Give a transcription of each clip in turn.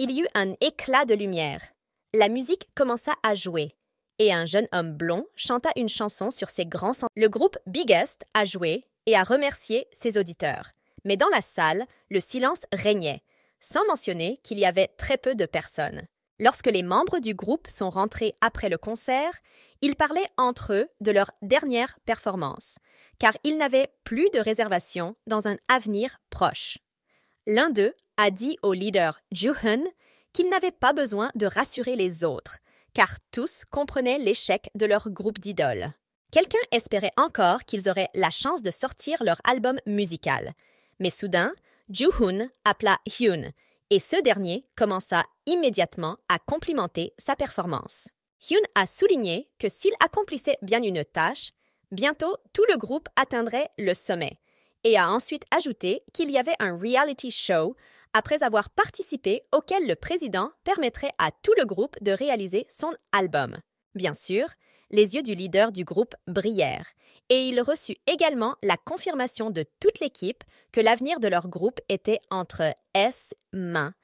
Il y eut un éclat de lumière. La musique commença à jouer. Et un jeune homme blond chanta une chanson sur ses grands Le groupe Biggest a joué et a remercié ses auditeurs. Mais dans la salle, le silence régnait, sans mentionner qu'il y avait très peu de personnes. Lorsque les membres du groupe sont rentrés après le concert, ils parlaient entre eux de leur dernière performance, car ils n'avaient plus de réservation dans un avenir proche. L'un d'eux a dit au leader Juhun qu'il n'avait pas besoin de rassurer les autres, car tous comprenaient l'échec de leur groupe d'idoles. Quelqu'un espérait encore qu'ils auraient la chance de sortir leur album musical. Mais soudain, Juhun appela Hyun, et ce dernier commença immédiatement à complimenter sa performance. Hyun a souligné que s'il accomplissait bien une tâche, bientôt tout le groupe atteindrait le sommet, et a ensuite ajouté qu'il y avait un reality show après avoir participé auquel le président permettrait à tout le groupe de réaliser son album. Bien sûr, les yeux du leader du groupe brillèrent, et il reçut également la confirmation de toute l'équipe que l'avenir de leur groupe était entre S mains.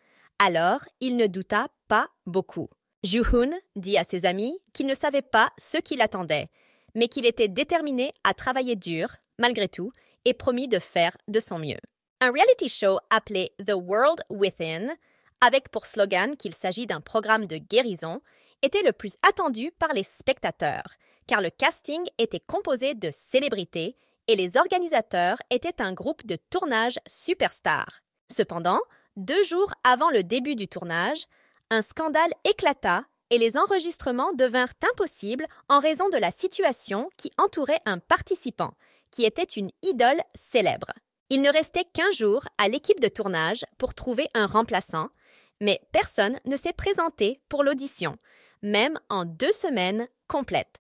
Alors, il ne douta pas beaucoup. Juhun dit à ses amis qu'il ne savait pas ce qui l'attendait, mais qu'il était déterminé à travailler dur, malgré tout, et promis de faire de son mieux un reality show appelé The World Within, avec pour slogan qu'il s'agit d'un programme de guérison, était le plus attendu par les spectateurs, car le casting était composé de célébrités et les organisateurs étaient un groupe de tournage superstar. Cependant, deux jours avant le début du tournage, un scandale éclata et les enregistrements devinrent impossibles en raison de la situation qui entourait un participant, qui était une idole célèbre. Il ne restait qu'un jour à l'équipe de tournage pour trouver un remplaçant, mais personne ne s'est présenté pour l'audition, même en deux semaines complètes.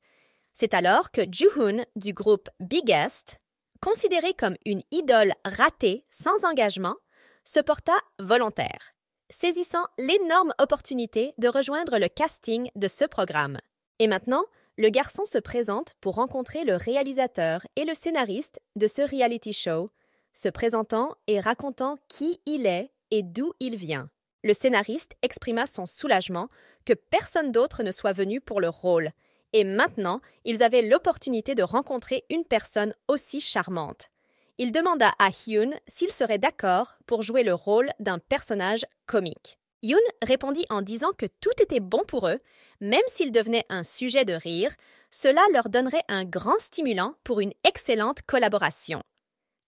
C'est alors que Juhoon du groupe Biggest, considéré comme une idole ratée sans engagement, se porta volontaire, saisissant l'énorme opportunité de rejoindre le casting de ce programme. Et maintenant, le garçon se présente pour rencontrer le réalisateur et le scénariste de ce reality show, se présentant et racontant qui il est et d'où il vient. Le scénariste exprima son soulagement que personne d'autre ne soit venu pour le rôle, et maintenant ils avaient l'opportunité de rencontrer une personne aussi charmante. Il demanda à Hyun s'il serait d'accord pour jouer le rôle d'un personnage comique. Hyun répondit en disant que tout était bon pour eux, même s'il devenait un sujet de rire, cela leur donnerait un grand stimulant pour une excellente collaboration.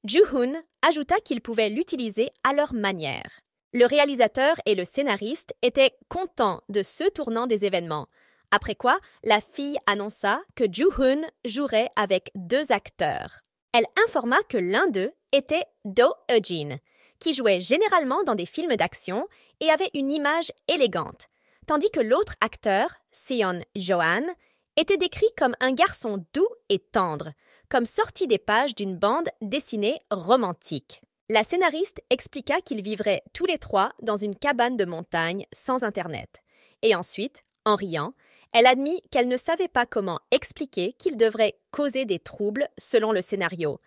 Juhun ajouta qu'ils pouvaient l'utiliser à leur manière. Le réalisateur et le scénariste étaient contents de ce tournant des événements, après quoi la fille annonça que Juhun jouerait avec deux acteurs. Elle informa que l'un d'eux était Do Eugene, qui jouait généralement dans des films d'action et avait une image élégante, tandis que l'autre acteur, Seon Johan, était décrit comme un garçon doux et tendre, comme sortie des pages d'une bande dessinée romantique. La scénariste expliqua qu'ils vivraient tous les trois dans une cabane de montagne sans Internet. Et ensuite, en riant, elle admit qu'elle ne savait pas comment expliquer qu'il devrait causer des troubles selon le scénario.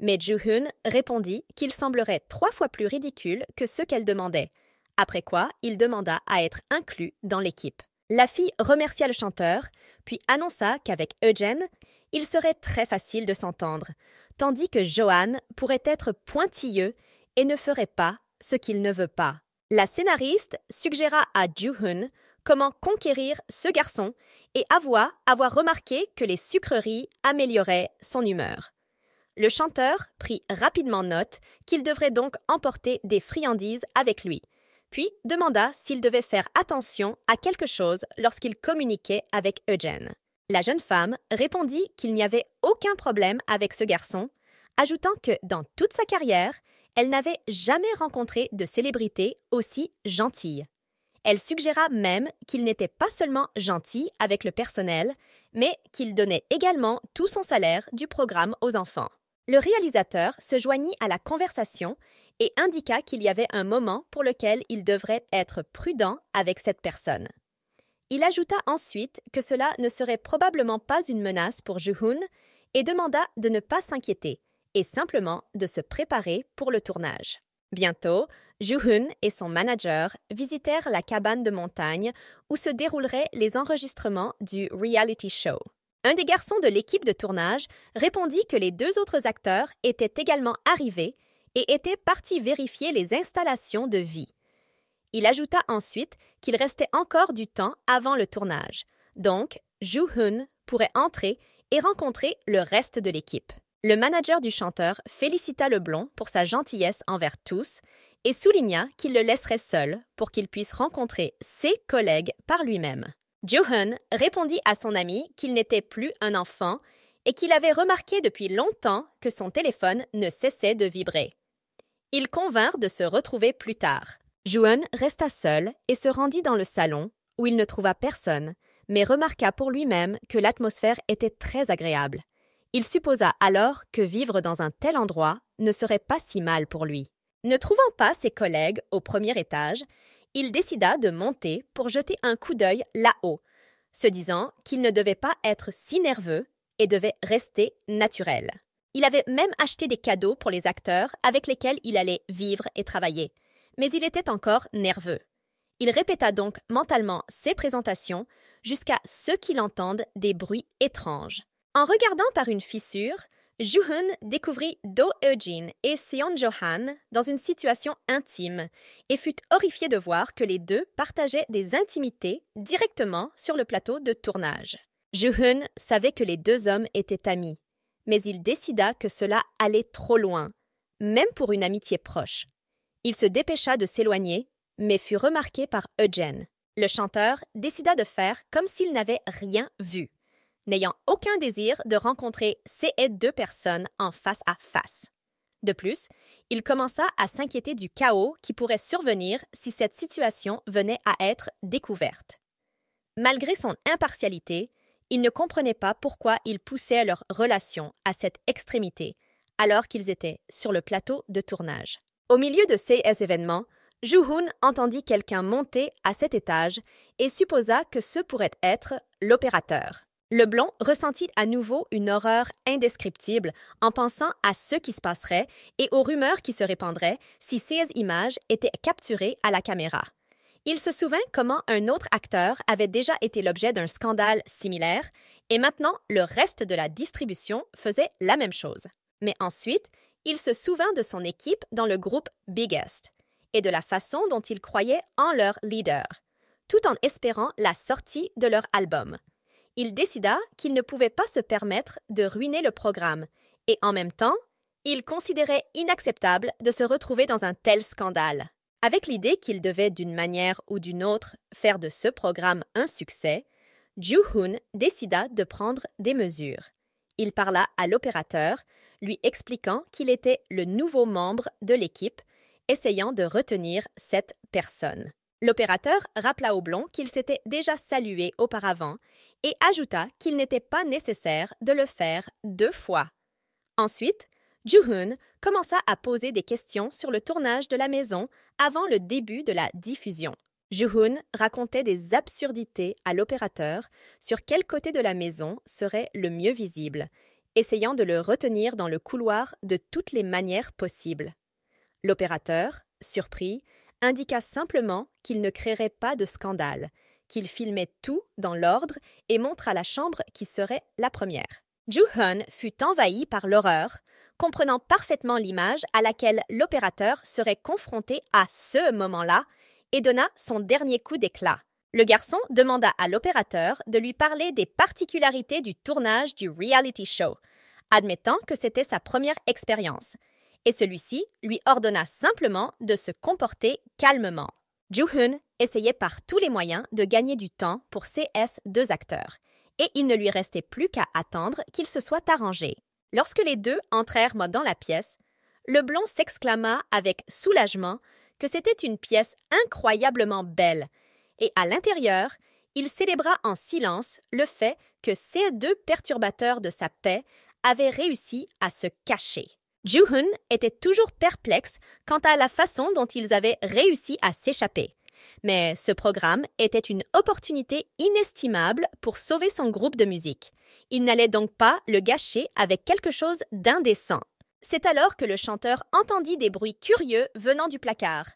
Mais joo répondit qu'il semblerait trois fois plus ridicule que ce qu'elle demandait. Après quoi, il demanda à être inclus dans l'équipe. La fille remercia le chanteur, puis annonça qu'avec Eugene il serait très facile de s'entendre, tandis que Johan pourrait être pointilleux et ne ferait pas ce qu'il ne veut pas. La scénariste suggéra à Juhun comment conquérir ce garçon et avoua avoir remarqué que les sucreries amélioraient son humeur. Le chanteur prit rapidement note qu'il devrait donc emporter des friandises avec lui, puis demanda s'il devait faire attention à quelque chose lorsqu'il communiquait avec Eugène. La jeune femme répondit qu'il n'y avait aucun problème avec ce garçon, ajoutant que dans toute sa carrière, elle n'avait jamais rencontré de célébrité aussi gentille. Elle suggéra même qu'il n'était pas seulement gentil avec le personnel, mais qu'il donnait également tout son salaire du programme aux enfants. Le réalisateur se joignit à la conversation et indiqua qu'il y avait un moment pour lequel il devrait être prudent avec cette personne. Il ajouta ensuite que cela ne serait probablement pas une menace pour Juhun et demanda de ne pas s'inquiéter et simplement de se préparer pour le tournage. Bientôt, Juhun et son manager visitèrent la cabane de montagne où se dérouleraient les enregistrements du reality show. Un des garçons de l'équipe de tournage répondit que les deux autres acteurs étaient également arrivés et étaient partis vérifier les installations de vie. Il ajouta ensuite qu'il restait encore du temps avant le tournage, donc Joo Hoon pourrait entrer et rencontrer le reste de l'équipe. Le manager du chanteur félicita le blond pour sa gentillesse envers tous et souligna qu'il le laisserait seul pour qu'il puisse rencontrer ses collègues par lui-même. Hoon répondit à son ami qu'il n'était plus un enfant et qu'il avait remarqué depuis longtemps que son téléphone ne cessait de vibrer. Ils convinrent de se retrouver plus tard. Juan resta seul et se rendit dans le salon, où il ne trouva personne, mais remarqua pour lui-même que l'atmosphère était très agréable. Il supposa alors que vivre dans un tel endroit ne serait pas si mal pour lui. Ne trouvant pas ses collègues au premier étage, il décida de monter pour jeter un coup d'œil là-haut, se disant qu'il ne devait pas être si nerveux et devait rester naturel. Il avait même acheté des cadeaux pour les acteurs avec lesquels il allait vivre et travailler mais il était encore nerveux. Il répéta donc mentalement ses présentations jusqu'à ce qu'il entende des bruits étranges. En regardant par une fissure, Juhun découvrit Do jin et Seon Johan dans une situation intime et fut horrifié de voir que les deux partageaient des intimités directement sur le plateau de tournage. Juhun savait que les deux hommes étaient amis, mais il décida que cela allait trop loin, même pour une amitié proche. Il se dépêcha de s'éloigner, mais fut remarqué par Eugene. Le chanteur décida de faire comme s'il n'avait rien vu, n'ayant aucun désir de rencontrer ces deux personnes en face à face. De plus, il commença à s'inquiéter du chaos qui pourrait survenir si cette situation venait à être découverte. Malgré son impartialité, il ne comprenait pas pourquoi ils poussaient leur relation à cette extrémité alors qu'ils étaient sur le plateau de tournage. Au milieu de ces événements, Juhun entendit quelqu'un monter à cet étage et supposa que ce pourrait être l'opérateur. Le blond ressentit à nouveau une horreur indescriptible en pensant à ce qui se passerait et aux rumeurs qui se répandraient si ces images étaient capturées à la caméra. Il se souvint comment un autre acteur avait déjà été l'objet d'un scandale similaire, et maintenant le reste de la distribution faisait la même chose. Mais ensuite, il se souvint de son équipe dans le groupe Biggest et de la façon dont il croyait en leur leader, tout en espérant la sortie de leur album. Il décida qu'il ne pouvait pas se permettre de ruiner le programme et en même temps, il considérait inacceptable de se retrouver dans un tel scandale. Avec l'idée qu'il devait d'une manière ou d'une autre faire de ce programme un succès, Joo-hoon décida de prendre des mesures il parla à l'opérateur, lui expliquant qu'il était le nouveau membre de l'équipe, essayant de retenir cette personne. L'opérateur rappela au blond qu'il s'était déjà salué auparavant et ajouta qu'il n'était pas nécessaire de le faire deux fois. Ensuite, Juhun commença à poser des questions sur le tournage de la maison avant le début de la diffusion. Juhun racontait des absurdités à l'opérateur sur quel côté de la maison serait le mieux visible, essayant de le retenir dans le couloir de toutes les manières possibles. L'opérateur, surpris, indiqua simplement qu'il ne créerait pas de scandale, qu'il filmait tout dans l'ordre et montra la chambre qui serait la première. Juhun fut envahi par l'horreur, comprenant parfaitement l'image à laquelle l'opérateur serait confronté à ce moment-là et donna son dernier coup d'éclat. Le garçon demanda à l'opérateur de lui parler des particularités du tournage du reality show, admettant que c'était sa première expérience, et celui-ci lui ordonna simplement de se comporter calmement. joo hun essayait par tous les moyens de gagner du temps pour CS deux acteurs, et il ne lui restait plus qu'à attendre qu'ils se soient arrangés. Lorsque les deux entrèrent dans la pièce, le blond s'exclama avec soulagement que c'était une pièce incroyablement belle, et à l'intérieur, il célébra en silence le fait que ces deux perturbateurs de sa paix avaient réussi à se cacher. Juhun était toujours perplexe quant à la façon dont ils avaient réussi à s'échapper. Mais ce programme était une opportunité inestimable pour sauver son groupe de musique. Il n'allait donc pas le gâcher avec quelque chose d'indécent. C'est alors que le chanteur entendit des bruits curieux venant du placard.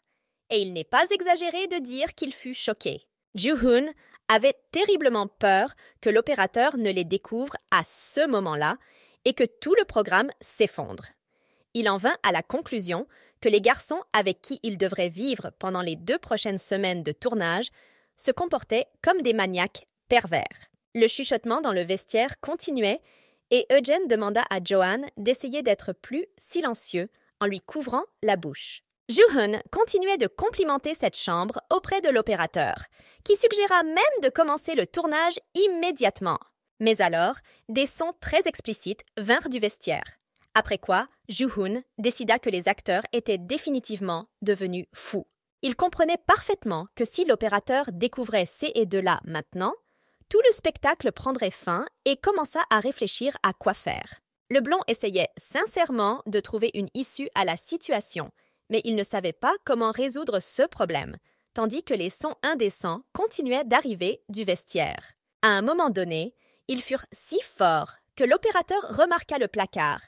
Et il n'est pas exagéré de dire qu'il fut choqué. Hoon avait terriblement peur que l'opérateur ne les découvre à ce moment-là et que tout le programme s'effondre. Il en vint à la conclusion que les garçons avec qui il devrait vivre pendant les deux prochaines semaines de tournage se comportaient comme des maniaques pervers. Le chuchotement dans le vestiaire continuait et Eugène demanda à Johan d'essayer d'être plus silencieux en lui couvrant la bouche. Juhun continuait de complimenter cette chambre auprès de l'opérateur, qui suggéra même de commencer le tournage immédiatement. Mais alors, des sons très explicites vinrent du vestiaire. Après quoi, Juhun décida que les acteurs étaient définitivement devenus fous. Il comprenait parfaitement que si l'opérateur découvrait ces et de là maintenant, tout le spectacle prendrait fin et commença à réfléchir à quoi faire. Le blond essayait sincèrement de trouver une issue à la situation, mais il ne savait pas comment résoudre ce problème, tandis que les sons indécents continuaient d'arriver du vestiaire. À un moment donné, ils furent si forts que l'opérateur remarqua le placard,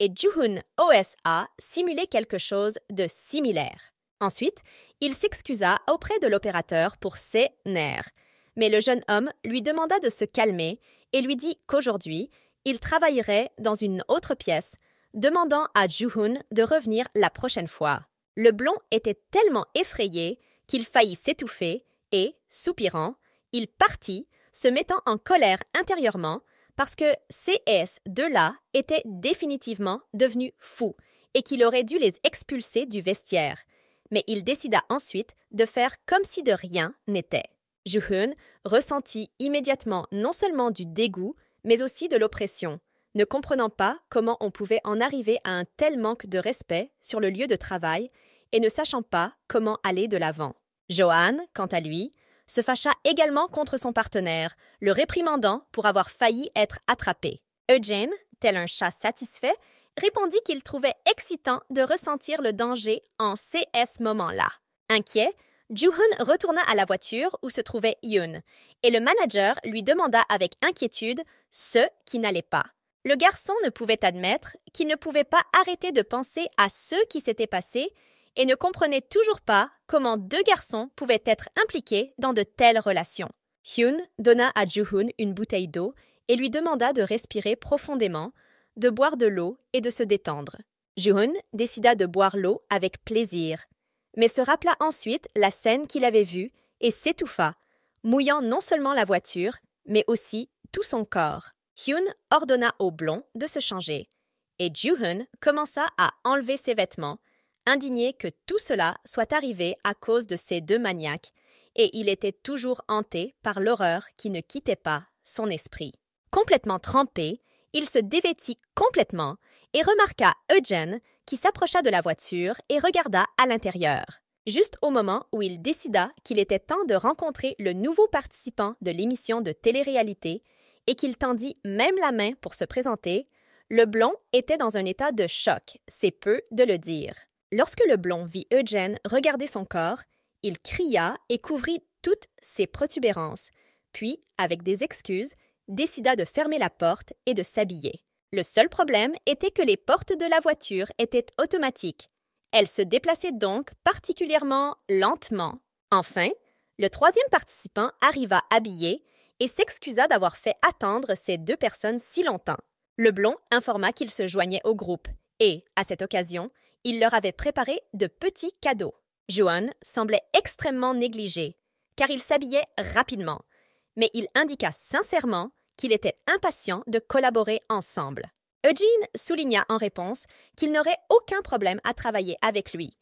et Juhun OSA simulait quelque chose de similaire. Ensuite, il s'excusa auprès de l'opérateur pour ses nerfs, mais le jeune homme lui demanda de se calmer et lui dit qu'aujourd'hui, il travaillerait dans une autre pièce, demandant à Juhun de revenir la prochaine fois. Le blond était tellement effrayé qu'il faillit s'étouffer et, soupirant, il partit, se mettant en colère intérieurement parce que CS de là était définitivement devenu fou et qu'il aurait dû les expulser du vestiaire. Mais il décida ensuite de faire comme si de rien n'était. Juhun ressentit immédiatement non seulement du dégoût, mais aussi de l'oppression, ne comprenant pas comment on pouvait en arriver à un tel manque de respect sur le lieu de travail et ne sachant pas comment aller de l'avant. Johan, quant à lui, se fâcha également contre son partenaire, le réprimandant pour avoir failli être attrapé. Eugene, tel un chat satisfait, répondit qu'il trouvait excitant de ressentir le danger en ces moments-là. Inquiet, Juhun retourna à la voiture où se trouvait Hyun et le manager lui demanda avec inquiétude ce qui n'allait pas. Le garçon ne pouvait admettre qu'il ne pouvait pas arrêter de penser à ce qui s'était passé et ne comprenait toujours pas comment deux garçons pouvaient être impliqués dans de telles relations. Hyun donna à Juhun une bouteille d'eau et lui demanda de respirer profondément, de boire de l'eau et de se détendre. Juhun décida de boire l'eau avec plaisir, mais se rappela ensuite la scène qu'il avait vue et s'étouffa, mouillant non seulement la voiture, mais aussi tout son corps. Hyun ordonna au blond de se changer, et Joo-hun commença à enlever ses vêtements, indigné que tout cela soit arrivé à cause de ces deux maniaques, et il était toujours hanté par l'horreur qui ne quittait pas son esprit. Complètement trempé, il se dévêtit complètement et remarqua Eugène s'approcha de la voiture et regarda à l'intérieur, juste au moment où il décida qu'il était temps de rencontrer le nouveau participant de l'émission de télé-réalité et qu'il tendit même la main pour se présenter, le blond était dans un état de choc, c'est peu de le dire. Lorsque le blond vit Eugène regarder son corps, il cria et couvrit toutes ses protubérances, puis, avec des excuses, décida de fermer la porte et de s'habiller. Le seul problème était que les portes de la voiture étaient automatiques. Elles se déplaçaient donc particulièrement lentement. Enfin, le troisième participant arriva habillé et s'excusa d'avoir fait attendre ces deux personnes si longtemps. Le blond informa qu'il se joignait au groupe et, à cette occasion, il leur avait préparé de petits cadeaux. Johan semblait extrêmement négligé, car il s'habillait rapidement, mais il indiqua sincèrement qu'il était impatient de collaborer ensemble. Eugene souligna en réponse qu'il n'aurait aucun problème à travailler avec lui,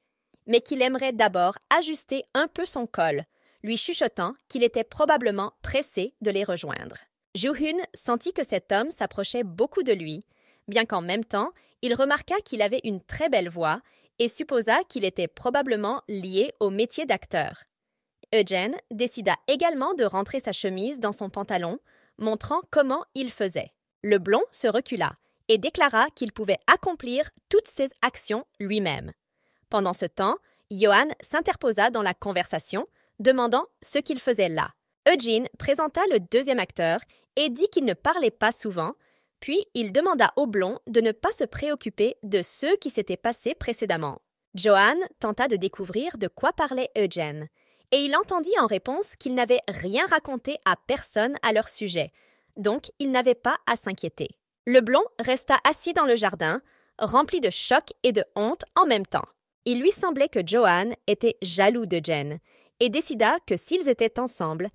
mais qu'il aimerait d'abord ajuster un peu son col, lui chuchotant qu'il était probablement pressé de les rejoindre. Joo-hun sentit que cet homme s'approchait beaucoup de lui, bien qu'en même temps, il remarqua qu'il avait une très belle voix et supposa qu'il était probablement lié au métier d'acteur. Eugene décida également de rentrer sa chemise dans son pantalon montrant comment il faisait. Le blond se recula et déclara qu'il pouvait accomplir toutes ses actions lui-même. Pendant ce temps, Johan s'interposa dans la conversation, demandant ce qu'il faisait là. Eugene présenta le deuxième acteur et dit qu'il ne parlait pas souvent, puis il demanda au blond de ne pas se préoccuper de ce qui s'était passé précédemment. Johan tenta de découvrir de quoi parlait Eugene, et il entendit en réponse qu'ils n'avaient rien raconté à personne à leur sujet, donc il n'avait pas à s'inquiéter. Le blond resta assis dans le jardin, rempli de choc et de honte en même temps. Il lui semblait que Johan était jaloux de Jen, et décida que s'ils étaient ensemble,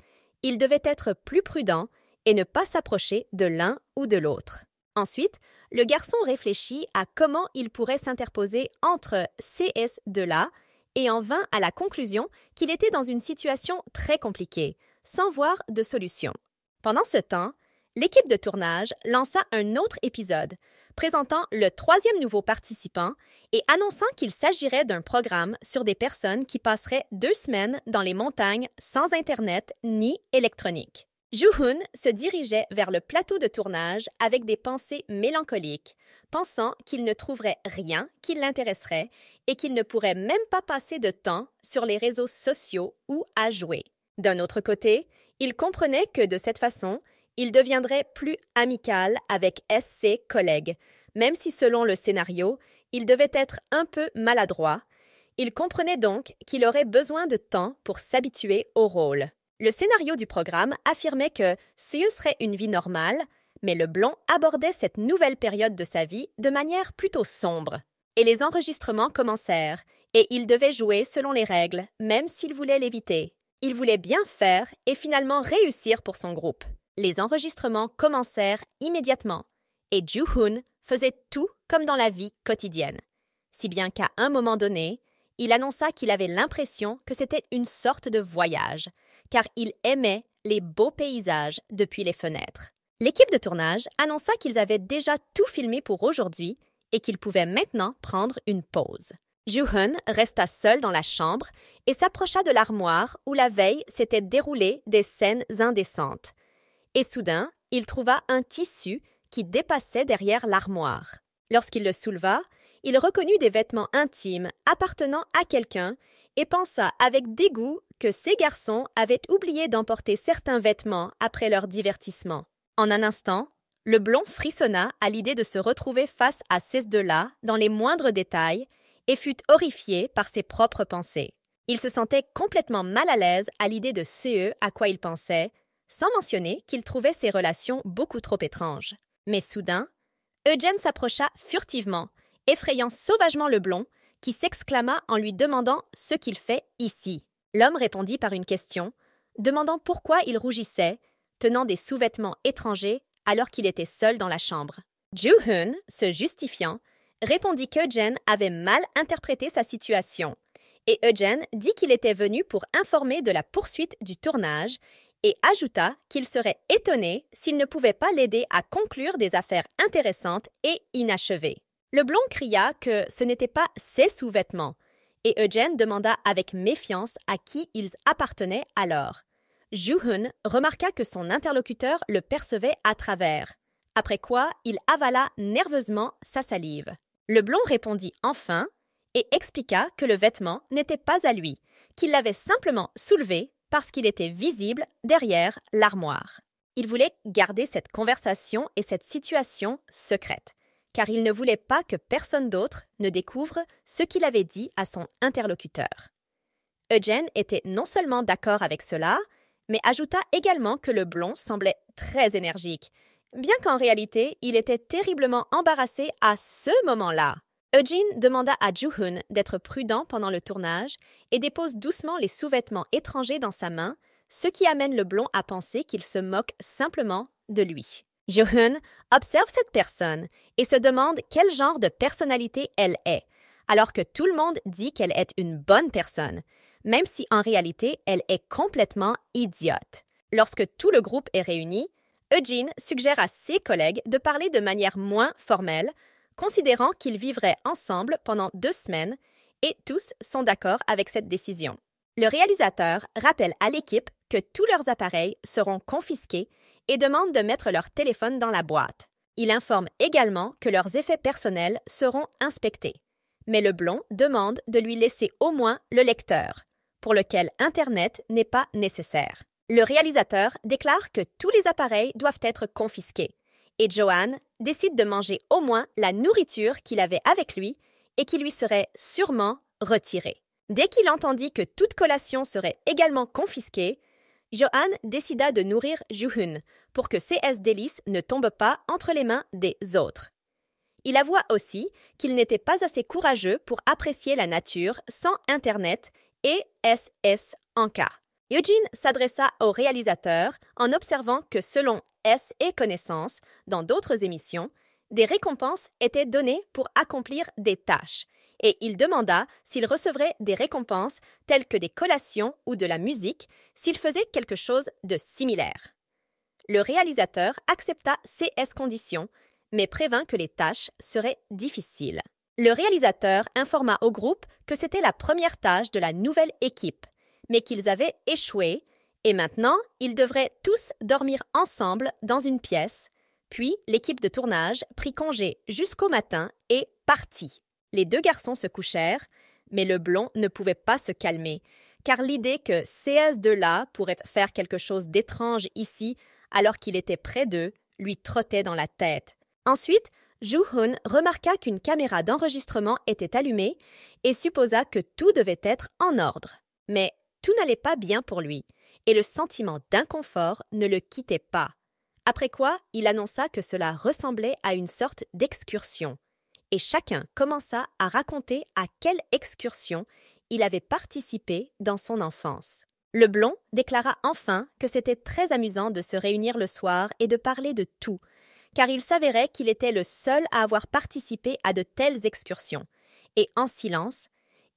ils devaient être plus prudents et ne pas s'approcher de l'un ou de l'autre. Ensuite, le garçon réfléchit à comment il pourrait s'interposer entre CS de là et en vint à la conclusion qu'il était dans une situation très compliquée, sans voir de solution. Pendant ce temps, l'équipe de tournage lança un autre épisode, présentant le troisième nouveau participant et annonçant qu'il s'agirait d'un programme sur des personnes qui passeraient deux semaines dans les montagnes sans Internet ni électronique. Juhun se dirigeait vers le plateau de tournage avec des pensées mélancoliques, pensant qu'il ne trouverait rien qui l'intéresserait et qu'il ne pourrait même pas passer de temps sur les réseaux sociaux ou à jouer. D'un autre côté, il comprenait que de cette façon, il deviendrait plus amical avec ses collègues, même si selon le scénario, il devait être un peu maladroit. Il comprenait donc qu'il aurait besoin de temps pour s'habituer au rôle. Le scénario du programme affirmait que CE serait une vie normale, mais le blond abordait cette nouvelle période de sa vie de manière plutôt sombre. Et les enregistrements commencèrent, et il devait jouer selon les règles, même s'il voulait l'éviter. Il voulait bien faire et finalement réussir pour son groupe. Les enregistrements commencèrent immédiatement, et Joo-hoon faisait tout comme dans la vie quotidienne. Si bien qu'à un moment donné, il annonça qu'il avait l'impression que c'était une sorte de voyage, car il aimait les beaux paysages depuis les fenêtres. L'équipe de tournage annonça qu'ils avaient déjà tout filmé pour aujourd'hui et qu'ils pouvaient maintenant prendre une pause. Juhun resta seul dans la chambre et s'approcha de l'armoire où la veille s'étaient déroulées des scènes indécentes. Et soudain, il trouva un tissu qui dépassait derrière l'armoire. Lorsqu'il le souleva, il reconnut des vêtements intimes appartenant à quelqu'un et pensa avec dégoût que ces garçons avaient oublié d'emporter certains vêtements après leur divertissement. En un instant, le blond frissonna à l'idée de se retrouver face à ces deux-là dans les moindres détails et fut horrifié par ses propres pensées. Il se sentait complètement mal à l'aise à l'idée de ce à quoi il pensait, sans mentionner qu'il trouvait ses relations beaucoup trop étranges. Mais soudain, Eugène s'approcha furtivement, effrayant sauvagement le blond, qui s'exclama en lui demandant ce qu'il fait ici. L'homme répondit par une question, demandant pourquoi il rougissait, tenant des sous-vêtements étrangers alors qu'il était seul dans la chambre. Joo-hoon, se justifiant, répondit qu'Eugen avait mal interprété sa situation, et Eugen dit qu'il était venu pour informer de la poursuite du tournage et ajouta qu'il serait étonné s'il ne pouvait pas l'aider à conclure des affaires intéressantes et inachevées. Le blond cria que ce n'était pas ses sous-vêtements, et demanda avec méfiance à qui ils appartenaient alors. Juhun remarqua que son interlocuteur le percevait à travers, après quoi il avala nerveusement sa salive. Le blond répondit enfin et expliqua que le vêtement n'était pas à lui, qu'il l'avait simplement soulevé parce qu'il était visible derrière l'armoire. Il voulait garder cette conversation et cette situation secrète car il ne voulait pas que personne d'autre ne découvre ce qu'il avait dit à son interlocuteur. Eugène était non seulement d'accord avec cela, mais ajouta également que le blond semblait très énergique, bien qu'en réalité il était terriblement embarrassé à ce moment-là. Eugene demanda à joo d'être prudent pendant le tournage et dépose doucement les sous-vêtements étrangers dans sa main, ce qui amène le blond à penser qu'il se moque simplement de lui. joo observe cette personne et se demande quel genre de personnalité elle est, alors que tout le monde dit qu'elle est une bonne personne, même si en réalité elle est complètement idiote. Lorsque tout le groupe est réuni, Eugene suggère à ses collègues de parler de manière moins formelle, considérant qu'ils vivraient ensemble pendant deux semaines, et tous sont d'accord avec cette décision. Le réalisateur rappelle à l'équipe que tous leurs appareils seront confisqués et demande de mettre leur téléphone dans la boîte. Il informe également que leurs effets personnels seront inspectés. Mais blond demande de lui laisser au moins le lecteur, pour lequel Internet n'est pas nécessaire. Le réalisateur déclare que tous les appareils doivent être confisqués, et Johan décide de manger au moins la nourriture qu'il avait avec lui et qui lui serait sûrement retirée. Dès qu'il entendit que toute collation serait également confisquée, Johan décida de nourrir Juhun pour que CS délices ne tombe pas entre les mains des autres. Il avoua aussi qu'il n'était pas assez courageux pour apprécier la nature sans Internet et SS Anka. Eugene s'adressa au réalisateur en observant que selon S et Connaissance, dans d'autres émissions, des récompenses étaient données pour accomplir des tâches, et il demanda s'il recevrait des récompenses telles que des collations ou de la musique s'il faisait quelque chose de similaire. Le réalisateur accepta ces conditions, mais prévint que les tâches seraient difficiles. Le réalisateur informa au groupe que c'était la première tâche de la nouvelle équipe, mais qu'ils avaient échoué, et maintenant ils devraient tous dormir ensemble dans une pièce, puis l'équipe de tournage prit congé jusqu'au matin et partit. Les deux garçons se couchèrent, mais le blond ne pouvait pas se calmer, car l'idée que cs de là pourrait faire quelque chose d'étrange ici, alors qu'il était près d'eux, lui trottait dans la tête. Ensuite, joo remarqua qu'une caméra d'enregistrement était allumée et supposa que tout devait être en ordre. Mais tout n'allait pas bien pour lui, et le sentiment d'inconfort ne le quittait pas. Après quoi, il annonça que cela ressemblait à une sorte d'excursion et chacun commença à raconter à quelle excursion il avait participé dans son enfance. Le blond déclara enfin que c'était très amusant de se réunir le soir et de parler de tout, car il s'avérait qu'il était le seul à avoir participé à de telles excursions, et en silence,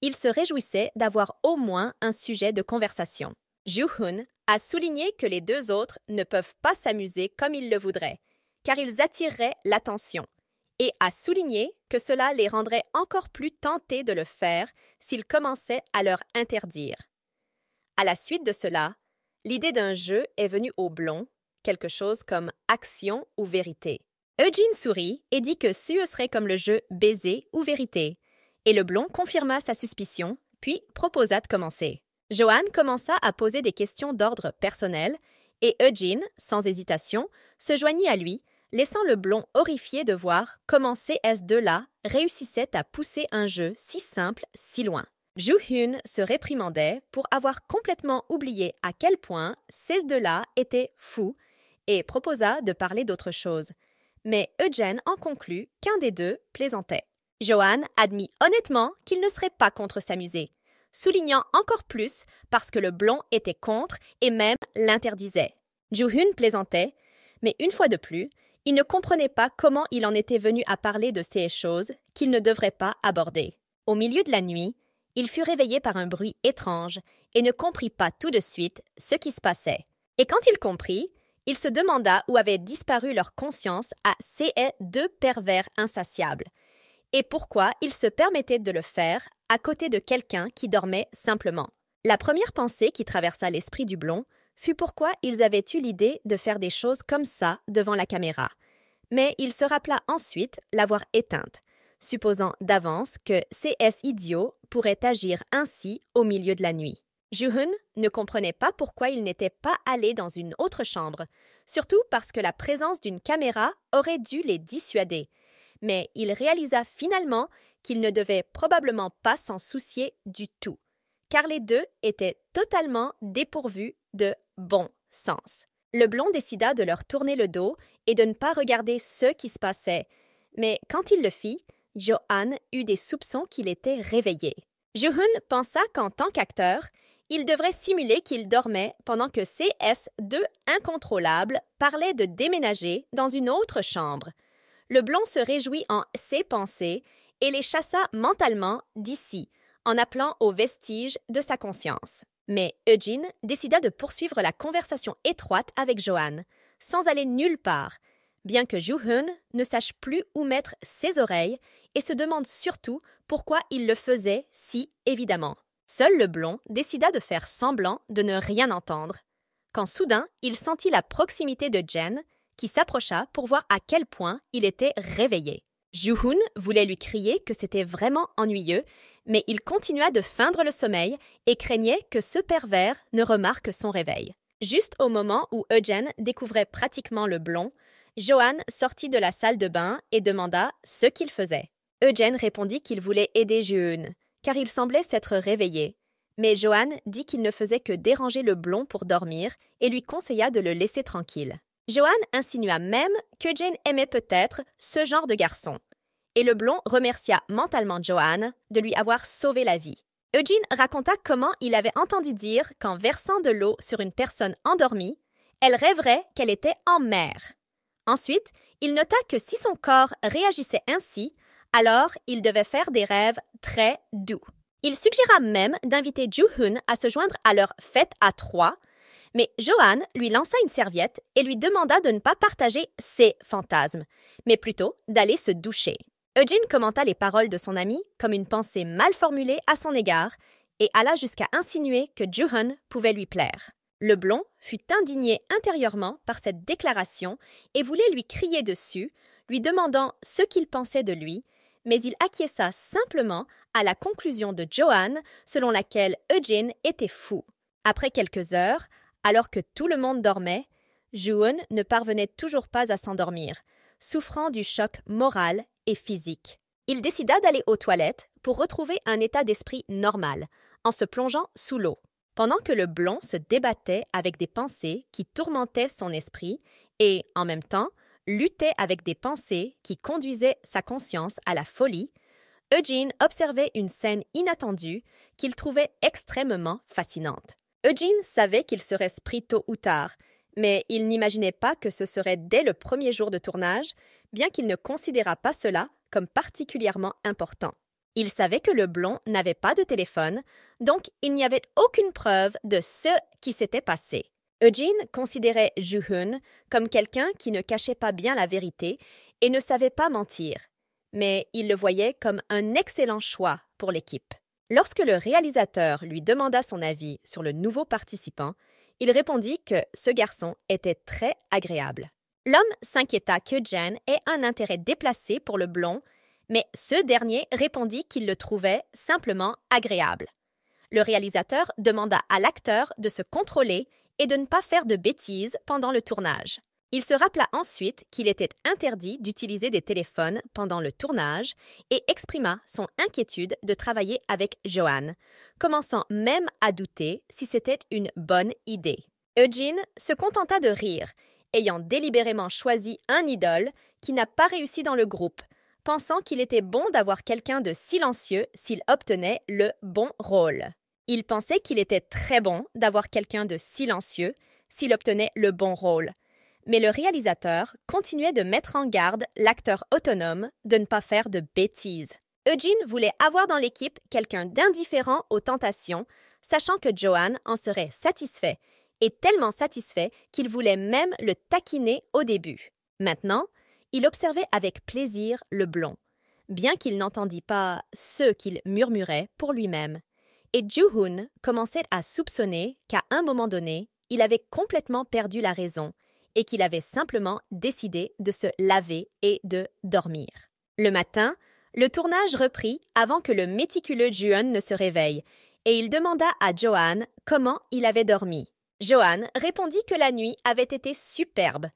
il se réjouissait d'avoir au moins un sujet de conversation. Juhun a souligné que les deux autres ne peuvent pas s'amuser comme ils le voudraient, car ils attireraient l'attention, et a souligné que cela les rendrait encore plus tentés de le faire s'ils commençaient à leur interdire. À la suite de cela, l'idée d'un jeu est venue au blond, quelque chose comme action ou vérité. Eugene sourit et dit que ce serait comme le jeu baiser ou vérité, et le blond confirma sa suspicion, puis proposa de commencer. Johan commença à poser des questions d'ordre personnel, et Eugene, sans hésitation, se joignit à lui laissant le blond horrifié de voir comment ces s là réussissaient à pousser un jeu si simple, si loin. Ju hun se réprimandait pour avoir complètement oublié à quel point ces deux-là étaient fous et proposa de parler d'autre chose. Mais Eugene en conclut qu'un des deux plaisantait. Johan admit honnêtement qu'il ne serait pas contre s'amuser, soulignant encore plus parce que le blond était contre et même l'interdisait. Ju hun plaisantait, mais une fois de plus, il ne comprenait pas comment il en était venu à parler de ces choses qu'il ne devrait pas aborder. Au milieu de la nuit, il fut réveillé par un bruit étrange et ne comprit pas tout de suite ce qui se passait. Et quand il comprit, il se demanda où avait disparu leur conscience à ces deux pervers insatiables, et pourquoi ils se permettaient de le faire à côté de quelqu'un qui dormait simplement. La première pensée qui traversa l'esprit du blond fut pourquoi ils avaient eu l'idée de faire des choses comme ça devant la caméra mais il se rappela ensuite l'avoir éteinte, supposant d'avance que CS Idiot pourrait agir ainsi au milieu de la nuit. Juhun ne comprenait pas pourquoi il n'était pas allé dans une autre chambre, surtout parce que la présence d'une caméra aurait dû les dissuader. Mais il réalisa finalement qu'il ne devait probablement pas s'en soucier du tout, car les deux étaient totalement dépourvus de bon sens. Le blond décida de leur tourner le dos et de ne pas regarder ce qui se passait. Mais quand il le fit, Johan eut des soupçons qu'il était réveillé. Johan pensa qu'en tant qu'acteur, il devrait simuler qu'il dormait pendant que CS2 incontrôlable parlait de déménager dans une autre chambre. Le blond se réjouit en ses pensées et les chassa mentalement d'ici, en appelant aux vestiges de sa conscience. Mais Eugene décida de poursuivre la conversation étroite avec Johan, sans aller nulle part, bien que Juhun ne sache plus où mettre ses oreilles et se demande surtout pourquoi il le faisait si évidemment. Seul le blond décida de faire semblant de ne rien entendre, quand soudain il sentit la proximité de Jen, qui s'approcha pour voir à quel point il était réveillé. Juhun voulait lui crier que c'était vraiment ennuyeux, mais il continua de feindre le sommeil et craignait que ce pervers ne remarque son réveil. Juste au moment où Eugène découvrait pratiquement le blond, Johan sortit de la salle de bain et demanda ce qu'il faisait. Eugène répondit qu'il voulait aider Juhun, car il semblait s'être réveillé. Mais Johan dit qu'il ne faisait que déranger le blond pour dormir et lui conseilla de le laisser tranquille. Johan insinua même que Jane aimait peut-être ce genre de garçon et le blond remercia mentalement Johan de lui avoir sauvé la vie. Eugene raconta comment il avait entendu dire qu'en versant de l'eau sur une personne endormie, elle rêverait qu'elle était en mer. Ensuite, il nota que si son corps réagissait ainsi, alors il devait faire des rêves très doux. Il suggéra même d'inviter joo à se joindre à leur fête à trois, mais Johan lui lança une serviette et lui demanda de ne pas partager ses fantasmes, mais plutôt d'aller se doucher. Eugene commenta les paroles de son ami comme une pensée mal formulée à son égard et alla jusqu'à insinuer que juhan pouvait lui plaire. Le blond fut indigné intérieurement par cette déclaration et voulait lui crier dessus, lui demandant ce qu'il pensait de lui, mais il acquiesça simplement à la conclusion de Johan selon laquelle Eugene était fou. Après quelques heures, alors que tout le monde dormait, Juhan ne parvenait toujours pas à s'endormir, souffrant du choc moral physique. Il décida d'aller aux toilettes pour retrouver un état d'esprit normal, en se plongeant sous l'eau. Pendant que le blond se débattait avec des pensées qui tourmentaient son esprit et, en même temps, luttait avec des pensées qui conduisaient sa conscience à la folie, Eugene observait une scène inattendue qu'il trouvait extrêmement fascinante. Eugene savait qu'il serait pris tôt ou tard, mais il n'imaginait pas que ce serait dès le premier jour de tournage bien qu'il ne considéra pas cela comme particulièrement important. Il savait que le blond n'avait pas de téléphone, donc il n'y avait aucune preuve de ce qui s'était passé. Eugene considérait Juhun comme quelqu'un qui ne cachait pas bien la vérité et ne savait pas mentir, mais il le voyait comme un excellent choix pour l'équipe. Lorsque le réalisateur lui demanda son avis sur le nouveau participant, il répondit que ce garçon était très agréable. L'homme s'inquiéta que Jen ait un intérêt déplacé pour le blond, mais ce dernier répondit qu'il le trouvait simplement agréable. Le réalisateur demanda à l'acteur de se contrôler et de ne pas faire de bêtises pendant le tournage. Il se rappela ensuite qu'il était interdit d'utiliser des téléphones pendant le tournage et exprima son inquiétude de travailler avec Joanne, commençant même à douter si c'était une bonne idée. Eugene se contenta de rire ayant délibérément choisi un idole qui n'a pas réussi dans le groupe, pensant qu'il était bon d'avoir quelqu'un de silencieux s'il obtenait le bon rôle. Il pensait qu'il était très bon d'avoir quelqu'un de silencieux s'il obtenait le bon rôle. Mais le réalisateur continuait de mettre en garde l'acteur autonome de ne pas faire de bêtises. Eugene voulait avoir dans l'équipe quelqu'un d'indifférent aux tentations, sachant que Joanne en serait satisfait et tellement satisfait qu'il voulait même le taquiner au début. Maintenant, il observait avec plaisir le blond, bien qu'il n'entendît pas ce qu'il murmurait pour lui-même. Et Juhun commençait à soupçonner qu'à un moment donné, il avait complètement perdu la raison et qu'il avait simplement décidé de se laver et de dormir. Le matin, le tournage reprit avant que le méticuleux Juhun ne se réveille, et il demanda à Johan comment il avait dormi. Johan répondit que la nuit avait été superbe,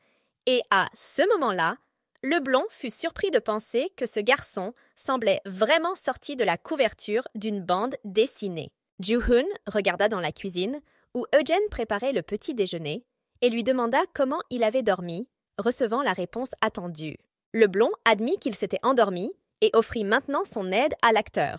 et à ce moment-là, le blond fut surpris de penser que ce garçon semblait vraiment sorti de la couverture d'une bande dessinée. Juhun regarda dans la cuisine, où Eugen préparait le petit déjeuner, et lui demanda comment il avait dormi, recevant la réponse attendue. Le blond admit qu'il s'était endormi et offrit maintenant son aide à l'acteur,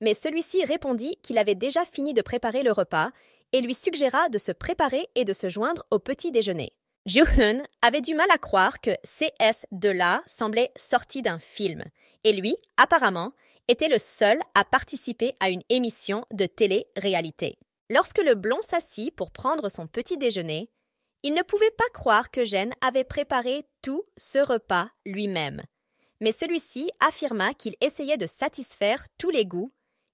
mais celui-ci répondit qu'il avait déjà fini de préparer le repas et lui suggéra de se préparer et de se joindre au petit déjeuner. juhun avait du mal à croire que CS de La semblait sorti d'un film, et lui, apparemment, était le seul à participer à une émission de télé-réalité. Lorsque le blond s'assit pour prendre son petit déjeuner, il ne pouvait pas croire que Jen avait préparé tout ce repas lui-même. Mais celui-ci affirma qu'il essayait de satisfaire tous les goûts,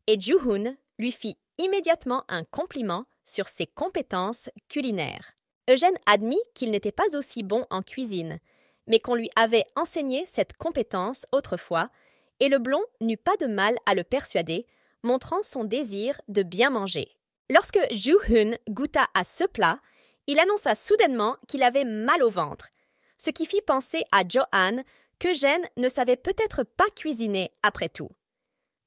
et Juhun hun lui fit immédiatement un compliment sur ses compétences culinaires. Eugène admit qu'il n'était pas aussi bon en cuisine, mais qu'on lui avait enseigné cette compétence autrefois, et le blond n'eut pas de mal à le persuader, montrant son désir de bien manger. Lorsque Ju Hun goûta à ce plat, il annonça soudainement qu'il avait mal au ventre, ce qui fit penser à Johan qu'Eugène ne savait peut-être pas cuisiner après tout.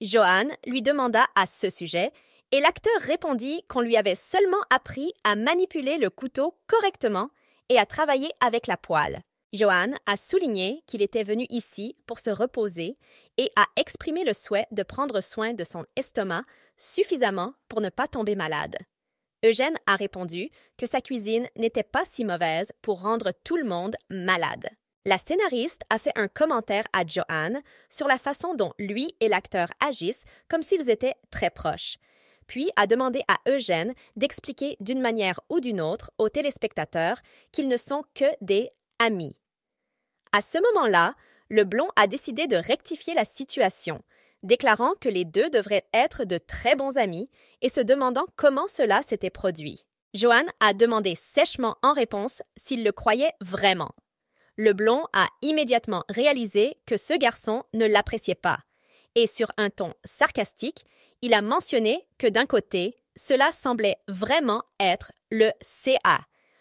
Johan lui demanda à ce sujet et l'acteur répondit qu'on lui avait seulement appris à manipuler le couteau correctement et à travailler avec la poêle. Johan a souligné qu'il était venu ici pour se reposer et a exprimé le souhait de prendre soin de son estomac suffisamment pour ne pas tomber malade. Eugène a répondu que sa cuisine n'était pas si mauvaise pour rendre tout le monde malade. La scénariste a fait un commentaire à Johan sur la façon dont lui et l'acteur agissent comme s'ils étaient très proches puis a demandé à Eugène d'expliquer d'une manière ou d'une autre aux téléspectateurs qu'ils ne sont que des amis. À ce moment-là, le blond a décidé de rectifier la situation, déclarant que les deux devraient être de très bons amis et se demandant comment cela s'était produit. Johan a demandé sèchement en réponse s'il le croyait vraiment. Le blond a immédiatement réalisé que ce garçon ne l'appréciait pas, et sur un ton sarcastique, il a mentionné que d'un côté, cela semblait vraiment être le CA,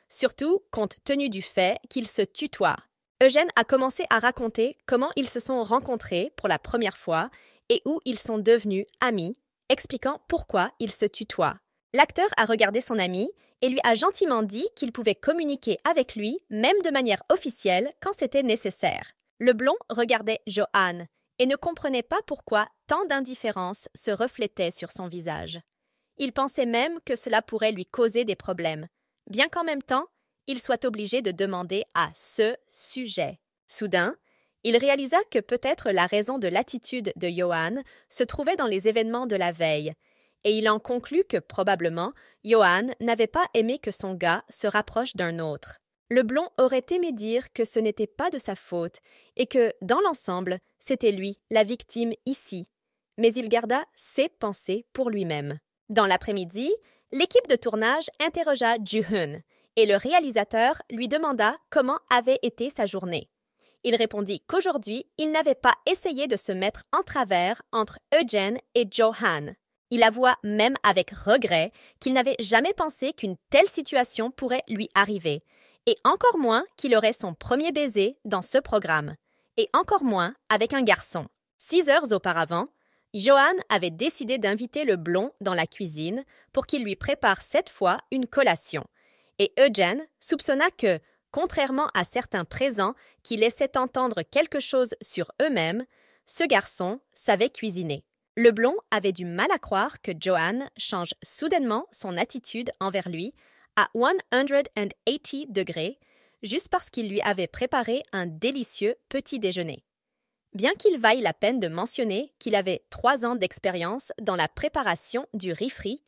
surtout compte tenu du fait qu'ils se tutoient. Eugène a commencé à raconter comment ils se sont rencontrés pour la première fois et où ils sont devenus amis, expliquant pourquoi ils se tutoient. L'acteur a regardé son ami et lui a gentiment dit qu'il pouvait communiquer avec lui, même de manière officielle, quand c'était nécessaire. Le blond regardait Johan, et ne comprenait pas pourquoi tant d'indifférence se reflétait sur son visage. Il pensait même que cela pourrait lui causer des problèmes, bien qu'en même temps, il soit obligé de demander à ce sujet. Soudain, il réalisa que peut-être la raison de l'attitude de Johan se trouvait dans les événements de la veille, et il en conclut que probablement Johan n'avait pas aimé que son gars se rapproche d'un autre blond aurait aimé dire que ce n'était pas de sa faute et que, dans l'ensemble, c'était lui, la victime ici. Mais il garda ses pensées pour lui-même. Dans l'après-midi, l'équipe de tournage interrogea Ju-hun et le réalisateur lui demanda comment avait été sa journée. Il répondit qu'aujourd'hui, il n'avait pas essayé de se mettre en travers entre Eugene et Johan. Il avoua même avec regret qu'il n'avait jamais pensé qu'une telle situation pourrait lui arriver, et encore moins qu'il aurait son premier baiser dans ce programme, et encore moins avec un garçon. Six heures auparavant, Johan avait décidé d'inviter le blond dans la cuisine pour qu'il lui prépare cette fois une collation, et Eugène soupçonna que, contrairement à certains présents qui laissaient entendre quelque chose sur eux-mêmes, ce garçon savait cuisiner. Le blond avait du mal à croire que Johan change soudainement son attitude envers lui à 180 degrés, juste parce qu'il lui avait préparé un délicieux petit déjeuner. Bien qu'il vaille la peine de mentionner qu'il avait trois ans d'expérience dans la préparation du riz frit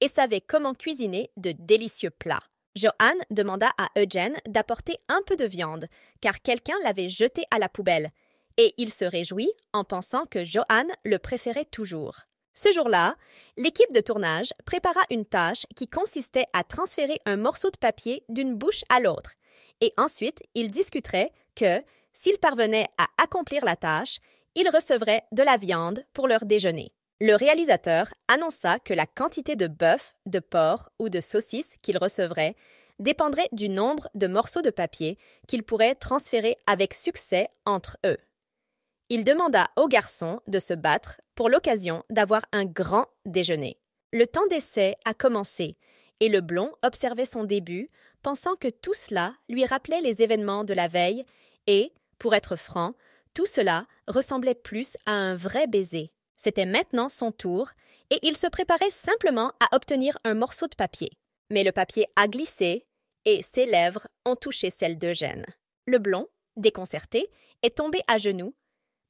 et savait comment cuisiner de délicieux plats. Johan demanda à Eugène d'apporter un peu de viande, car quelqu'un l'avait jeté à la poubelle, et il se réjouit en pensant que Johan le préférait toujours. Ce jour-là, l'équipe de tournage prépara une tâche qui consistait à transférer un morceau de papier d'une bouche à l'autre, et ensuite ils discuteraient que, s'ils parvenaient à accomplir la tâche, ils recevraient de la viande pour leur déjeuner. Le réalisateur annonça que la quantité de bœuf, de porc ou de saucisse qu'ils recevraient dépendrait du nombre de morceaux de papier qu'ils pourraient transférer avec succès entre eux. Il demanda au garçon de se battre pour l'occasion d'avoir un grand déjeuner. Le temps d'essai a commencé, et le blond observait son début, pensant que tout cela lui rappelait les événements de la veille, et, pour être franc, tout cela ressemblait plus à un vrai baiser. C'était maintenant son tour, et il se préparait simplement à obtenir un morceau de papier. Mais le papier a glissé, et ses lèvres ont touché celles d'Eugène. Le blond, déconcerté, est tombé à genoux,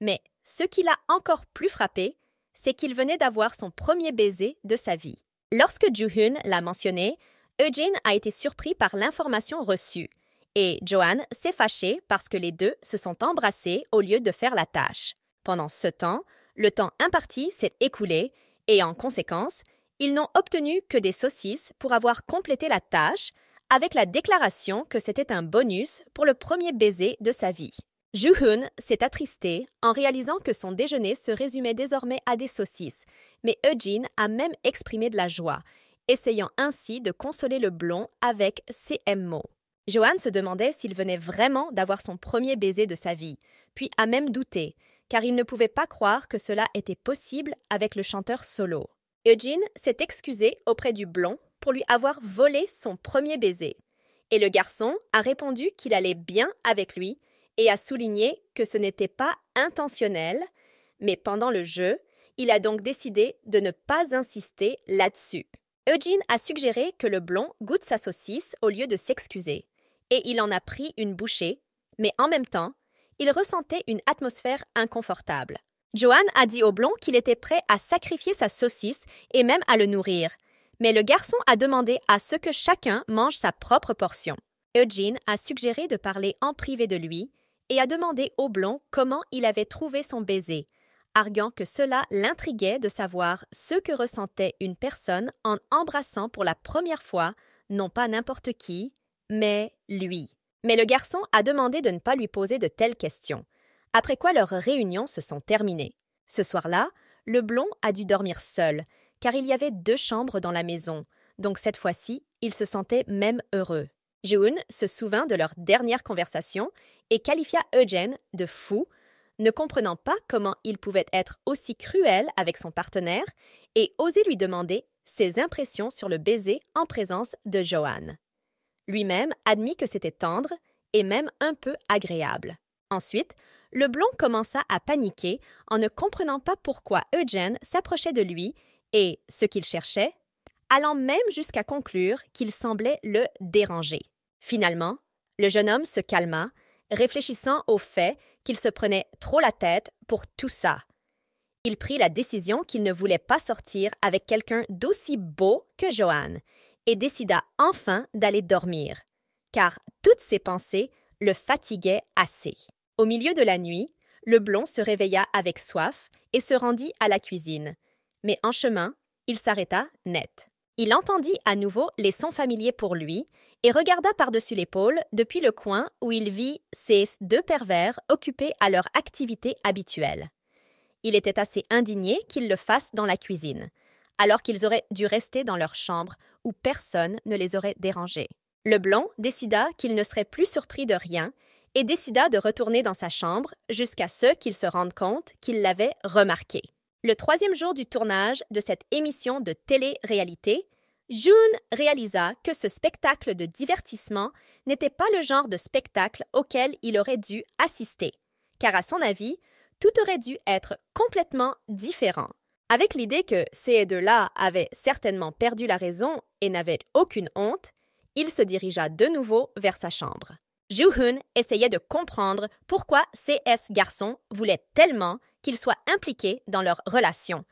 mais ce qui l'a encore plus frappé, c'est qu'il venait d'avoir son premier baiser de sa vie. Lorsque joo Hun l'a mentionné, Eugene a été surpris par l'information reçue et Johan s'est fâché parce que les deux se sont embrassés au lieu de faire la tâche. Pendant ce temps, le temps imparti s'est écoulé et en conséquence, ils n'ont obtenu que des saucisses pour avoir complété la tâche avec la déclaration que c'était un bonus pour le premier baiser de sa vie. Juhun s'est attristé en réalisant que son déjeuner se résumait désormais à des saucisses, mais Eugene a même exprimé de la joie, essayant ainsi de consoler le blond avec mots. Johan se demandait s'il venait vraiment d'avoir son premier baiser de sa vie, puis a même douté, car il ne pouvait pas croire que cela était possible avec le chanteur solo. Eugene s'est excusé auprès du blond pour lui avoir volé son premier baiser. Et le garçon a répondu qu'il allait bien avec lui, et a souligné que ce n'était pas intentionnel, mais pendant le jeu, il a donc décidé de ne pas insister là-dessus. Eugene a suggéré que le blond goûte sa saucisse au lieu de s'excuser, et il en a pris une bouchée, mais en même temps, il ressentait une atmosphère inconfortable. Johan a dit au blond qu'il était prêt à sacrifier sa saucisse et même à le nourrir, mais le garçon a demandé à ce que chacun mange sa propre portion. Eugene a suggéré de parler en privé de lui et a demandé au blond comment il avait trouvé son baiser, arguant que cela l'intriguait de savoir ce que ressentait une personne en embrassant pour la première fois, non pas n'importe qui, mais lui. Mais le garçon a demandé de ne pas lui poser de telles questions, après quoi leurs réunions se sont terminées. Ce soir-là, le blond a dû dormir seul, car il y avait deux chambres dans la maison, donc cette fois-ci, il se sentait même heureux. June se souvint de leur dernière conversation et qualifia Eugene de fou, ne comprenant pas comment il pouvait être aussi cruel avec son partenaire et oser lui demander ses impressions sur le baiser en présence de Joanne. Lui-même admit que c'était tendre et même un peu agréable. Ensuite, le blond commença à paniquer en ne comprenant pas pourquoi Eugene s'approchait de lui et ce qu'il cherchait, allant même jusqu'à conclure qu'il semblait le déranger. Finalement, le jeune homme se calma, réfléchissant au fait qu'il se prenait trop la tête pour tout ça. Il prit la décision qu'il ne voulait pas sortir avec quelqu'un d'aussi beau que Joanne et décida enfin d'aller dormir, car toutes ses pensées le fatiguaient assez. Au milieu de la nuit, le blond se réveilla avec soif et se rendit à la cuisine. Mais en chemin, il s'arrêta net. Il entendit à nouveau les sons familiers pour lui et regarda par-dessus l'épaule depuis le coin où il vit ces deux pervers occupés à leur activité habituelle. Il était assez indigné qu'ils le fassent dans la cuisine, alors qu'ils auraient dû rester dans leur chambre où personne ne les aurait dérangés. Le blond décida qu'il ne serait plus surpris de rien et décida de retourner dans sa chambre jusqu'à ce qu'il se rende compte qu'il l'avait remarqué. Le troisième jour du tournage de cette émission de télé-réalité, June réalisa que ce spectacle de divertissement n'était pas le genre de spectacle auquel il aurait dû assister, car à son avis, tout aurait dû être complètement différent. Avec l'idée que ces deux-là avaient certainement perdu la raison et n'avaient aucune honte, il se dirigea de nouveau vers sa chambre. joo essayait de comprendre pourquoi CS Garçon voulait tellement qu'il soit impliqué dans leur relation.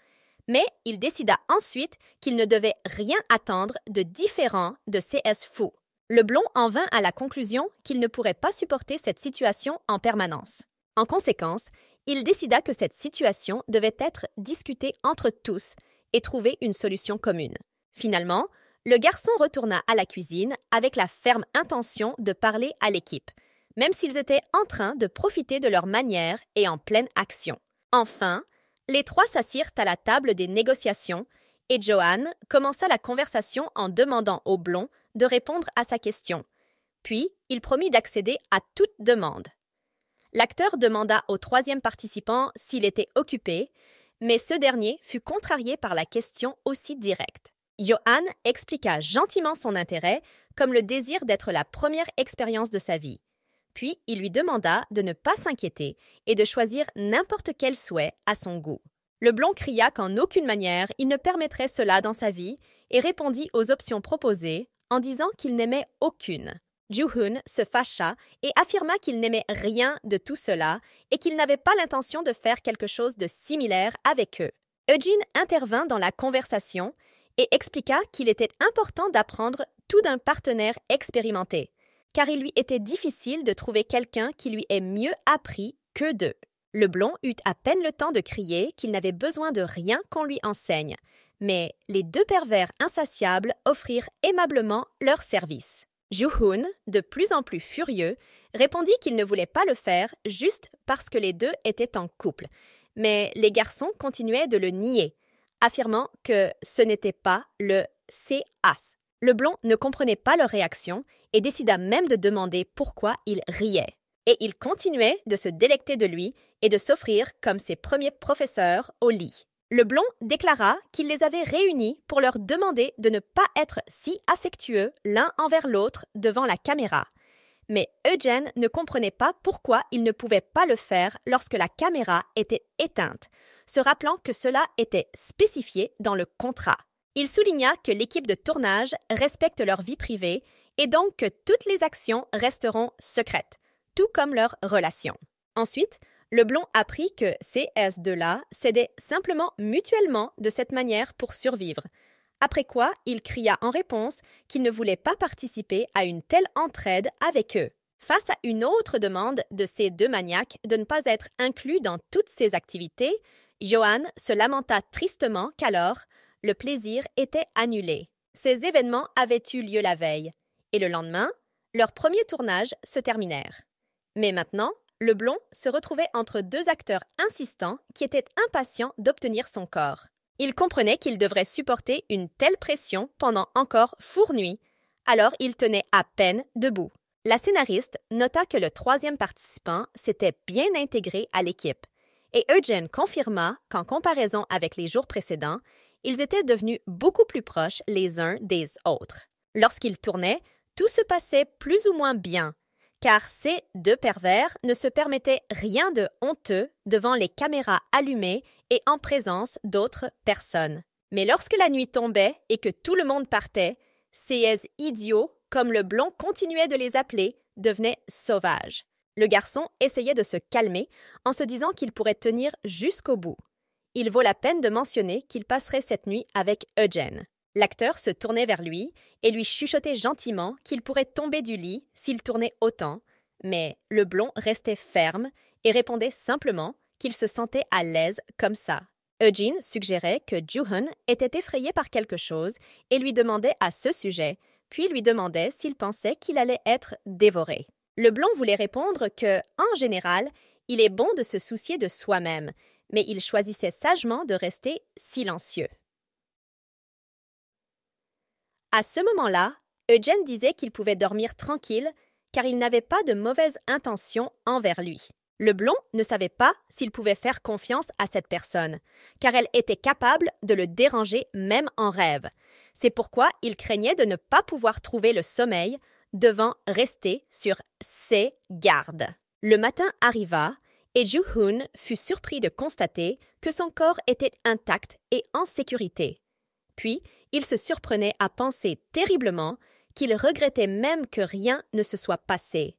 Mais il décida ensuite qu'il ne devait rien attendre de différent de CS Fou. blond en vint à la conclusion qu'il ne pourrait pas supporter cette situation en permanence. En conséquence, il décida que cette situation devait être discutée entre tous et trouver une solution commune. Finalement, le garçon retourna à la cuisine avec la ferme intention de parler à l'équipe, même s'ils étaient en train de profiter de leur manière et en pleine action. Enfin, les trois s'assirent à la table des négociations et Johan commença la conversation en demandant au blond de répondre à sa question. Puis, il promit d'accéder à toute demande. L'acteur demanda au troisième participant s'il était occupé, mais ce dernier fut contrarié par la question aussi directe. Johan expliqua gentiment son intérêt comme le désir d'être la première expérience de sa vie. Puis il lui demanda de ne pas s'inquiéter et de choisir n'importe quel souhait à son goût. Le blond cria qu'en aucune manière il ne permettrait cela dans sa vie et répondit aux options proposées en disant qu'il n'aimait aucune. Juhun se fâcha et affirma qu'il n'aimait rien de tout cela et qu'il n'avait pas l'intention de faire quelque chose de similaire avec eux. Eugene intervint dans la conversation et expliqua qu'il était important d'apprendre tout d'un partenaire expérimenté, car il lui était difficile de trouver quelqu'un qui lui ait mieux appris que d'eux. Le blond eut à peine le temps de crier qu'il n'avait besoin de rien qu'on lui enseigne, mais les deux pervers insatiables offrirent aimablement leur service. Juhun, de plus en plus furieux, répondit qu'il ne voulait pas le faire juste parce que les deux étaient en couple. Mais les garçons continuaient de le nier, affirmant que ce n'était pas le CAS. Le blond ne comprenait pas leur réaction et décida même de demander pourquoi il riait. Et il continuait de se délecter de lui et de s'offrir comme ses premiers professeurs au lit. Le blond déclara qu'il les avait réunis pour leur demander de ne pas être si affectueux l'un envers l'autre devant la caméra. Mais Eugène ne comprenait pas pourquoi il ne pouvait pas le faire lorsque la caméra était éteinte, se rappelant que cela était spécifié dans le contrat. Il souligna que l'équipe de tournage respecte leur vie privée et donc que toutes les actions resteront secrètes, tout comme leur relation. Ensuite, le blond apprit que ces S2-là s'aidaient simplement mutuellement de cette manière pour survivre. Après quoi, il cria en réponse qu'il ne voulait pas participer à une telle entraide avec eux. Face à une autre demande de ces deux maniaques de ne pas être inclus dans toutes ces activités, Johan se lamenta tristement qu'alors le plaisir était annulé. Ces événements avaient eu lieu la veille, et le lendemain, leurs premiers tournages se terminèrent. Mais maintenant, le blond se retrouvait entre deux acteurs insistants qui étaient impatients d'obtenir son corps. Il comprenait qu'il devrait supporter une telle pression pendant encore four alors il tenait à peine debout. La scénariste nota que le troisième participant s'était bien intégré à l'équipe, et Eugene confirma qu'en comparaison avec les jours précédents, ils étaient devenus beaucoup plus proches les uns des autres. Lorsqu'ils tournaient, tout se passait plus ou moins bien, car ces deux pervers ne se permettaient rien de honteux devant les caméras allumées et en présence d'autres personnes. Mais lorsque la nuit tombait et que tout le monde partait, ces idiots, comme le blond continuait de les appeler, devenaient sauvages. Le garçon essayait de se calmer en se disant qu'il pourrait tenir jusqu'au bout. Il vaut la peine de mentionner qu'il passerait cette nuit avec Eugène. L'acteur se tournait vers lui et lui chuchotait gentiment qu'il pourrait tomber du lit s'il tournait autant, mais le blond restait ferme et répondait simplement qu'il se sentait à l'aise comme ça. Eugene suggérait que Juhun était effrayé par quelque chose et lui demandait à ce sujet, puis lui demandait s'il pensait qu'il allait être dévoré. Le blond voulait répondre que, en général, il est bon de se soucier de soi-même, mais il choisissait sagement de rester silencieux. À ce moment-là, Eugene disait qu'il pouvait dormir tranquille car il n'avait pas de mauvaises intentions envers lui. Le blond ne savait pas s'il pouvait faire confiance à cette personne, car elle était capable de le déranger même en rêve. C'est pourquoi il craignait de ne pas pouvoir trouver le sommeil, devant rester sur ses gardes. Le matin arriva, et ju hoon fut surpris de constater que son corps était intact et en sécurité. Puis, il se surprenait à penser terriblement qu'il regrettait même que rien ne se soit passé.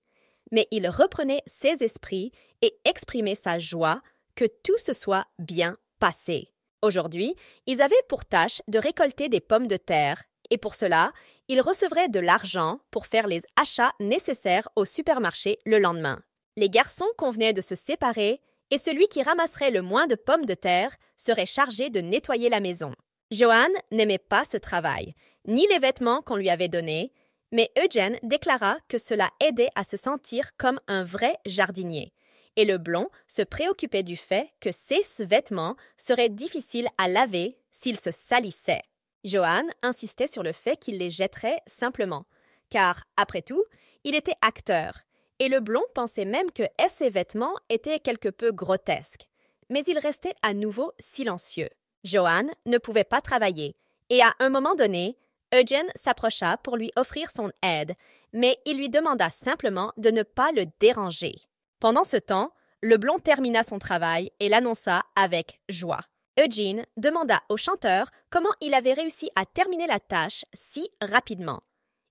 Mais il reprenait ses esprits et exprimait sa joie que tout se soit bien passé. Aujourd'hui, ils avaient pour tâche de récolter des pommes de terre, et pour cela, ils recevraient de l'argent pour faire les achats nécessaires au supermarché le lendemain. Les garçons convenaient de se séparer, et celui qui ramasserait le moins de pommes de terre serait chargé de nettoyer la maison. Johan n'aimait pas ce travail, ni les vêtements qu'on lui avait donnés, mais Eugène déclara que cela aidait à se sentir comme un vrai jardinier. Et le blond se préoccupait du fait que ces vêtements seraient difficiles à laver s'ils se salissaient. Johan insistait sur le fait qu'il les jetterait simplement, car, après tout, il était acteur, et le blond pensait même que ces vêtements étaient quelque peu grotesques. Mais il restait à nouveau silencieux. Joanne ne pouvait pas travailler, et à un moment donné, Eugene s'approcha pour lui offrir son aide, mais il lui demanda simplement de ne pas le déranger. Pendant ce temps, le blond termina son travail et l'annonça avec joie. Eugene demanda au chanteur comment il avait réussi à terminer la tâche si rapidement.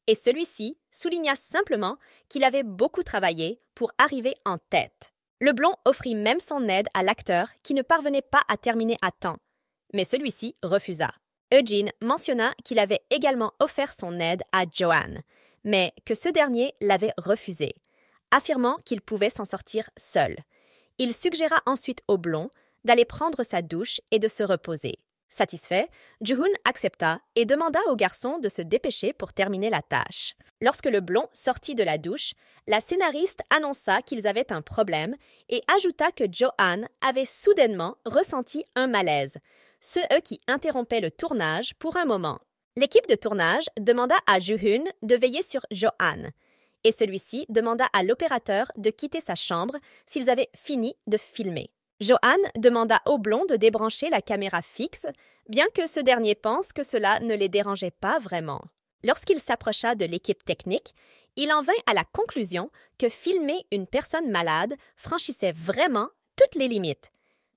Et celui-ci souligna simplement qu'il avait beaucoup travaillé pour arriver en tête. Le blond offrit même son aide à l'acteur qui ne parvenait pas à terminer à temps, mais celui-ci refusa. Eugene mentionna qu'il avait également offert son aide à Johan, mais que ce dernier l'avait refusé, affirmant qu'il pouvait s'en sortir seul. Il suggéra ensuite au blond d'aller prendre sa douche et de se reposer. Satisfait, Juhun accepta et demanda au garçon de se dépêcher pour terminer la tâche. Lorsque le blond sortit de la douche, la scénariste annonça qu'ils avaient un problème et ajouta que Johan avait soudainement ressenti un malaise, ceux e qui interrompaient le tournage pour un moment. L'équipe de tournage demanda à Juhun de veiller sur Johan, et celui-ci demanda à l'opérateur de quitter sa chambre s'ils avaient fini de filmer. Johan demanda au blond de débrancher la caméra fixe, bien que ce dernier pense que cela ne les dérangeait pas vraiment. Lorsqu'il s'approcha de l'équipe technique, il en vint à la conclusion que filmer une personne malade franchissait vraiment toutes les limites,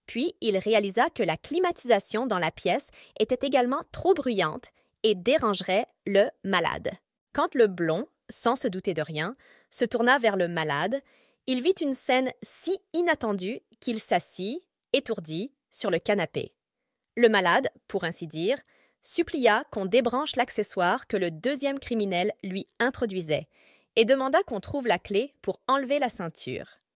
puis il réalisa que la climatisation dans la pièce était également trop bruyante et dérangerait le malade. Quand le blond, sans se douter de rien, se tourna vers le malade, il vit une scène si inattendue qu'il s'assit, étourdi, sur le canapé. Le malade, pour ainsi dire, supplia qu'on débranche l'accessoire que le deuxième criminel lui introduisait, et demanda qu'on trouve la clé pour enlever la ceinture.